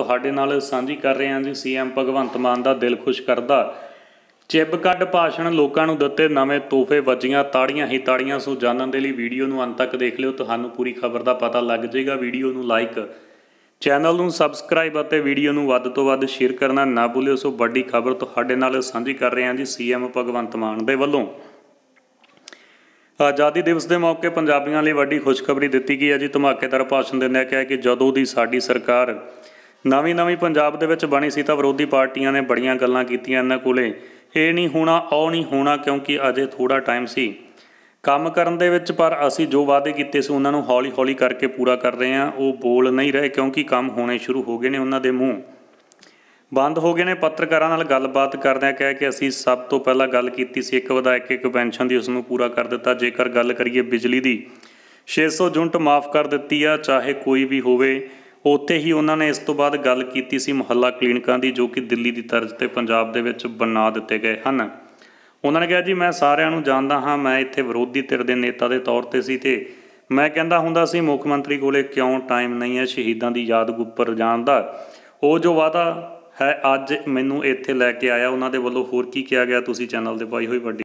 ਤੁਹਾਡੇ ਨਾਲ ਸਾਂਝੀ ਕਰ ਰਹੇ ਹਾਂ ਜੀ ਸੀਐਮ ਭਗਵੰਤ ਮਾਨ ਦਾ ਦਿਲ ਖੁਸ਼ ਕਰਦਾ ਚਿੱਬ ਕੱਢ ਭਾਸ਼ਣ ਲੋਕਾਂ ਨੂੰ ਦਿੱਤੇ ਨਵੇਂ ਤੋਹਫੇ ਵੱਜੀਆਂ ਤਾੜੀਆਂ ਹੀ ਤਾੜੀਆਂ ਸੋ ਜਾਣਨ ਦੇ ਲਈ ਵੀਡੀਓ ਨੂੰ ਅੰਤ ਤੱਕ ਦੇਖ ਲਿਓ ਤੁਹਾਨੂੰ ਪੂਰੀ ਖਬਰ ਦਾ ਪਤਾ ਲੱਗ ਜਾਏਗਾ ਵੀਡੀਓ ਨੂੰ ਲਾਈਕ ਚੈਨਲ ਨੂੰ ਸਬਸਕ੍ਰਾਈਬ ਅਤੇ ਵੀਡੀਓ ਨੂੰ ਵੱਧ ਤੋਂ ਵੱਧ ਸ਼ੇਅਰ ਕਰਨਾ ਨਾ ਭੁੱਲਿਓ ਸੋ ਵੱਡੀ ਖਬਰ ਤੁਹਾਡੇ ਨਾਲ ਸਾਂਝੀ ਕਰ ਰਹੇ ਹਾਂ ਜੀ ਸੀਐਮ ਭਗਵੰਤ ਮਾਨ ਦੇ ਵੱਲੋਂ ਆਜ਼ਾਦੀ ਦਿਵਸ ਦੇ ਮੌਕੇ ਪੰਜਾਬੀਆਂ ਲਈ ਵੱਡੀ ਖੁਸ਼ਖਬਰੀ ਦਿੱਤੀ ਗਈ ਹੈ ਜੀ ਧਮਾਕੇਦਾਰ ਭਾਸ਼ਣ ਦਿੰਦਿਆਂ ਕਿਹਾ ਕਿ ਜਦੋਂ ਦੀ ਸਾਡੀ ਸਰਕਾਰ ਨਵੀਂ ਨਵੀਂ ਪੰਜਾਬ ਦੇ ਵਿੱਚ ਬਣੀ ਸੀ ਤਾਂ ਵਿਰੋਧੀ ਪਾਰਟੀਆਂ ਨੇ ਬੜੀਆਂ ਗੱਲਾਂ ਕੀਤੀਆਂ ਇਹਨਾਂ ਕੋਲੇ ਇਹ ਨਹੀਂ ਹੋਣਾ ਉਹ ਨਹੀਂ ਹੋਣਾ ਕਿਉਂਕਿ ਅਜੇ ਥੋੜਾ ਟਾਈਮ ਸੀ ਕੰਮ ਕਰਨ ਦੇ ਵਿੱਚ ਪਰ ਅਸੀਂ ਜੋ ਵਾਅਦੇ ਕੀਤੇ ਸੀ ਉਹਨਾਂ ਨੂੰ ਹੌਲੀ-ਹੌਲੀ ਕਰਕੇ ਪੂਰਾ ਕਰ ਰਹੇ ਹਾਂ ਉਹ ਬੋਲ ਨਹੀਂ ਰਹੇ ਕਿਉਂਕਿ ਕੰਮ ਹੋਣੇ ਸ਼ੁਰੂ ਹੋ ਗਏ ਨੇ ਉਹਨਾਂ ਦੇ ਮੂੰਹ ਬੰਦ ਹੋ ਗਏ ਨੇ ਪੱਤਰਕਾਰਾਂ ਨਾਲ ਗੱਲਬਾਤ ਕਰਦਿਆਂ ਕਹਿ ਕੇ ਅਸੀਂ ਸਭ ਤੋਂ ਪਹਿਲਾਂ ਗੱਲ ਕੀਤੀ ਸੀ ਇੱਕ ਵਿਧਾਇਕ ਇੱਕ ਪੈਨਸ਼ਨ ਦੀ ਉਸ ਨੂੰ ਪੂਰਾ ਕਰ ਦਿੱਤਾ ਜੇਕਰ ਗੱਲ ਕਰੀਏ ਬਿਜਲੀ ਦੀ 600 ਯੂਨਿਟ ਮਾਫ ਕਰ ਦਿੱਤੀ ਆ ਚਾਹੇ ਕੋਈ ਵੀ ਹੋਵੇ ਉੱਥੇ ਹੀ ਉਹਨਾਂ ਨੇ ਇਸ ਤੋਂ ਬਾਅਦ ਗੱਲ ਕੀਤੀ ਸੀ ਮੁਹੱਲਾ ਕਲੀਨਿਕਾਂ ਦੀ ਜੋ ਕਿ ਦਿੱਲੀ ਦੀ ਤਰਜ਼ ਤੇ ਪੰਜਾਬ ਦੇ ਵਿੱਚ ਬਣਾ ਦਿੱਤੇ ਗਏ ਹਨ ਉਹਨਾਂ ਨੇ ਕਿਹਾ ਜੀ ਮੈਂ ਸਾਰਿਆਂ ਨੂੰ ਜਾਣਦਾ ਹਾਂ ਮੈਂ ਇੱਥੇ ਵਿਰੋਧੀ ਧਿਰ ਦੇ ਨੇਤਾ ਦੇ ਤੌਰ ਤੇ ਸੀ ਤੇ ਮੈਂ ਕਹਿੰਦਾ ਹੁੰਦਾ ਸੀ ਮੁੱਖ ਮੰਤਰੀ ਕੋਲੇ ਕਿਉਂ ਟਾਈਮ ਨਹੀਂ ਹੈ ਸ਼ਹੀਦਾਂ ਦੀ ਯਾਦ ਉੱਪਰ ਜਾਣ ਦਾ ਉਹ ਜੋ ਵਾਦਾ ਹੈ ਅੱਜ ਮੈਨੂੰ ਇੱਥੇ ਲੈ ਕੇ ਆਇਆ ਉਹਨਾਂ ਦੇ ਵੱਲੋਂ ਹੋਰ ਕੀ ਕਿਹਾ ਗਿਆ ਤੁਸੀਂ ਚੈਨਲ ਦੇ ਪਾਈ ਹੋਈ ਵੱਡੀ